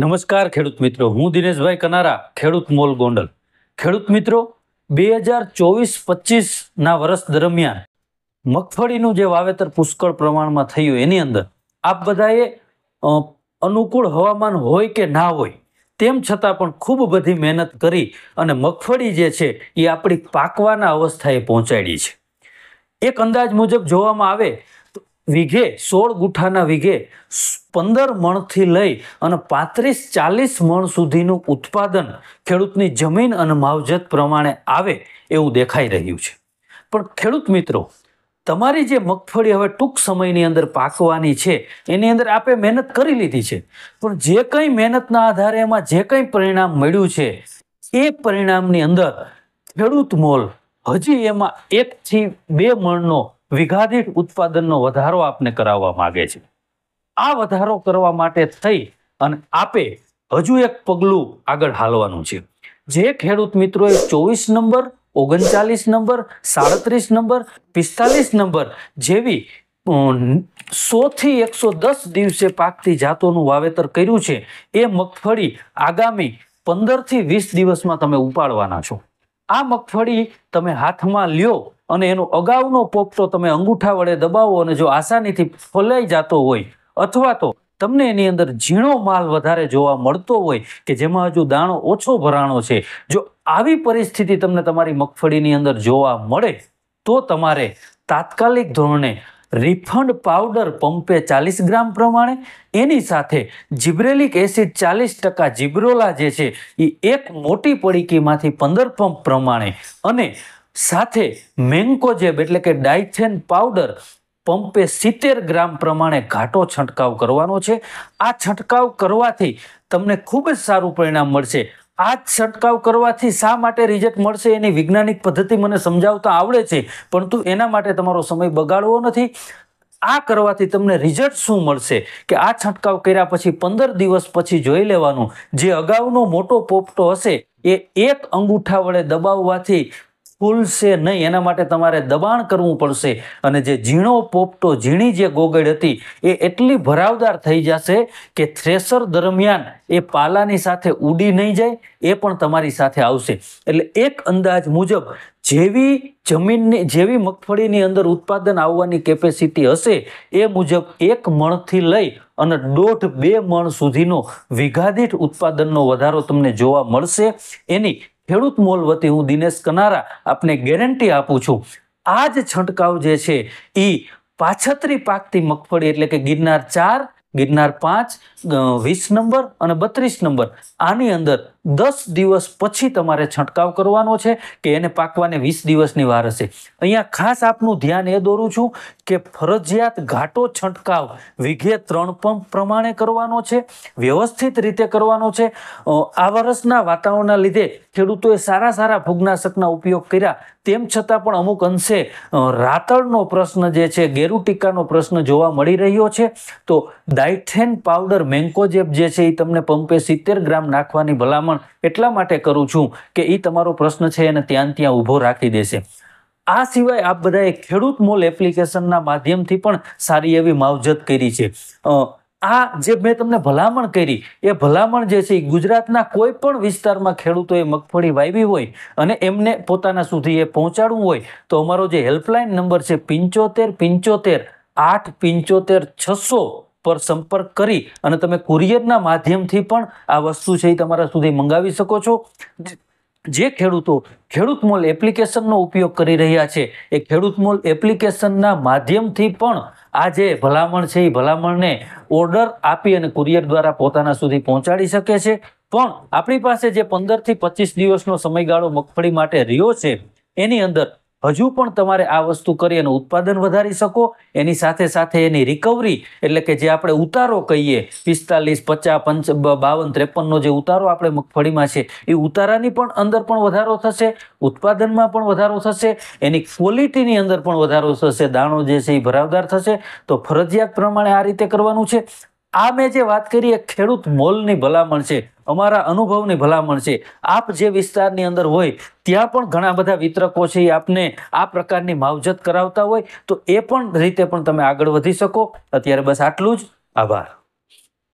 નમસ્કાર ખેડૂત મિત્રો હું દિનેશભાઈ કનારા ખેડૂત મોલ ગોંડલ ખેડૂત મિત્રો બે હજાર ચોવીસ પચીસના વર્ષ દરમિયાન મગફળીનું જે વાવેતર પુષ્કળ પ્રમાણમાં થયું એની અંદર આપ બધાએ અનુકૂળ હવામાન હોય કે ના હોય તેમ છતાં પણ ખૂબ બધી મહેનત કરી અને મગફળી જે છે એ આપણી પાકવાના અવસ્થાએ પહોંચાડી છે એક અંદાજ મુજબ જોવામાં આવે વીઘે સોળ ગુઠાના વીઘે પંદર મણથી લઈ અને પાંત્રીસ ચાલીસ મણ સુધીનું ઉત્પાદન ખેડૂતની જમીન અને માવજત પ્રમાણે આવે એવું દેખાઈ રહ્યું છે પણ ખેડૂત મિત્રો તમારી જે મગફળી હવે ટૂંક સમયની અંદર પાકવાની છે એની અંદર આપે મહેનત કરી લીધી છે પણ જે કંઈ મહેનતના આધારે એમાં જે કંઈ પરિણામ મળ્યું છે એ પરિણામની અંદર ખેડૂત મોલ હજી એમાં એકથી બે મણનો વીઘા ઉત્પાદનનો વધારો આપને કરાવવા માગે છે આ વધારો કરવા માટે થઈ અને આપે હજુ એક પગલું આગળ હાલવાનું છે જે ખેડૂત મિત્રોએ ચોવીસ નંબર ઓગણચાલીસ નંબર સાડત્રીસ નંબર પિસ્તાલીસ નંબર જેવી સોથી એકસો દસ દિવસે પાકતી જાતોનું વાવેતર કર્યું છે એ મગફળી આગામી પંદરથી વીસ દિવસમાં તમે ઉપાડવાના છો આ મગફળી તમે હાથમાં લ્યો અને એનો અગાઉનો પોપટો તમે અંગૂઠા વડે દબાવો અને જો આસાનીથી ફલાઈ જતો હોય અથવા તો તમને એની અંદર ઝીણો માલ વધારે જોવા મળતો હોય કે જેમાં હજુ દાણો ઓછો ભરાણો છે જો આવી પરિસ્થિતિ તમને તમારી મગફળીની અંદર જોવા મળે તો તમારે તાત્કાલિક ધોરણે રિફંડ પાવડર પંપે ચાલીસ ગ્રામ પ્રમાણે એની સાથે જીબ્રેલિક એસિડ ચાલીસ ટકા જીબ્રોલા જે છે એ એક મોટી પડીકીમાંથી પંદર પંપ પ્રમાણે અને સાથે મેન્કોજેબ એટલે કે ડાયથેન પાવડર પંપે સિત્તેર ગ્રામ પ્રમાણે ઘાટો છંટકાવ કરવાનો છે આ છંટકાવ કરવાથી તમને ખૂબ જ સારું પરિણામ મળશે આ જ છંટકાવ કરવાથી શા માટે રિઝલ્ટ મળશે એની વૈજ્ઞાનિક પદ્ધતિ મને સમજાવતા આવડે છે પરંતુ એના માટે તમારો સમય બગાડવો નથી આ કરવાથી તમને રિઝલ્ટ શું મળશે કે આ છંટકાવ કર્યા પછી પંદર દિવસ પછી જોઈ લેવાનું જે અગાઉનો મોટો પોપટો હશે એ એક અંગૂઠા વડે દબાવવાથી ફૂલશે નહીં એના માટે તમારે દબાણ કરવું પડશે અને જે ઝીણો પોપટો ઝીણી જે ગોગળ હતી એ એટલી ભરાવદાર થઈ જશે કે થ્રેસર દરમિયાન એ પાલાની સાથે ઉડી નહીં જાય એ પણ તમારી સાથે આવશે એટલે એક અંદાજ મુજબ જેવી જમીનની જેવી મગફળીની અંદર ઉત્પાદન આવવાની કેપેસિટી હશે એ મુજબ એક મણથી લઈ અને દોઢ બે મણ સુધીનો વિઘાદીઠ ઉત્પાદનનો વધારો તમને જોવા મળશે એની ખેડૂત મોલ વતી હું દિનેશ કનારા આપને ગેરંટી આપું છું આ જ છંટકાવ જે છે એ પાછતરી પાકતી મગફળી એટલે કે ગિરનાર ચાર ગિરનાર પાંચ વીસ નંબર અને બત્રીસ નંબર આની અંદર દસ દિવસ પછી તમારે છંટકાવ કરવાનો છે કે એને પાકવાને વીસ દિવસની વાર હશે અહીંયા ખાસ આપનું ધ્યાન એ દોરું છું કે ફરજિયાત ઘાટો છંટકાવ વિઘે ત્રણ પંપ પ્રમાણે કરવાનો છે વ્યવસ્થિત રીતે કરવાનો છે આ વર્ષના વાતાવરણના લીધે ખેડૂતોએ સારા સારા ફૂગનાશકના ઉપયોગ કર્યા તેમ છતાં પણ અમુક અંશે રાતળનો પ્રશ્ન જે છે ગેરુ ટીકાનો પ્રશ્ન જોવા મળી રહ્યો છે તો ડાયથેન પાવડર મેન્કોજેબ જે છે એ તમને પંપે સિત્તેર ગ્રામ નાખવાની ભલામણ પણ એટલા માટે કરું છું કે એ તમારો પ્રશ્ન છે એને ત્યાં ત્યાં ઊભો રાખી દેશે આ સિવાય આપ બધાએ ખેડૂત મોલ એપ્લિકેશનના માધ્યમથી પણ સારી એવી માવજત કરી છે આ જે મેં તમને ભલામણ કરી એ ભલામણ જે છે એ ગુજરાતના કોઈ પણ વિસ્તારમાં ખેડૂતોએ મગફળી વાવી હોય અને એમને પોતાના સુધી એ પહોંચાડવું હોય તો અમારો જે હેલ્પલાઇન નંબર છે પંચોતેર પંચોતેર આઠ પંચોતેર છસો પર સંપર્ક કરી અને તમે કુરિયરના માધ્યમથી પણ આ વસ્તુ છે એ તમારા સુધી મંગાવી શકો છો જે ખેડૂતો ખેડૂત મોલ એપ્લિકેશનનો ઉપયોગ કરી રહ્યા છે એ ખેડૂત મોલ એપ્લિકેશનના માધ્યમથી પણ આ જે ભલામણ છે એ ભલામણને ઓર્ડર આપી અને કુરિયર દ્વારા પોતાના સુધી પહોંચાડી શકે છે પણ આપણી પાસે જે પંદરથી પચીસ દિવસનો સમયગાળો મગફળી માટે રહ્યો છે એની અંદર હજુ પણ તમારે આ વસ્તુ કરી અને ઉત્પાદન વધારી શકો એની સાથે સાથે એની રિકવરી એટલે કે જે આપણે ઉતારો કહીએ પિસ્તાલીસ પચાસ પંચ બાવન ત્રેપનનો જે ઉતારો આપણે મગફળીમાં છે એ ઉતારાની પણ અંદર પણ વધારો થશે ઉત્પાદનમાં પણ વધારો થશે એની ક્વોલિટીની અંદર પણ વધારો થશે દાણો જે છે એ ભરાવદાર થશે તો ફરજિયાત પ્રમાણે આ રીતે કરવાનું છે આ મેં જે વાત કરી એ ખેડૂત મોલની ભલામણ છે અમારા અનુભવની ભલામણ છે આપ જે વિસ્તારની અંદર હોય ત્યાં પણ ઘણા બધા વિતરકો છે એ આપને આ પ્રકારની માવજત કરાવતા હોય તો એ પણ રીતે પણ તમે આગળ વધી શકો અત્યારે બસ આટલું જ આભાર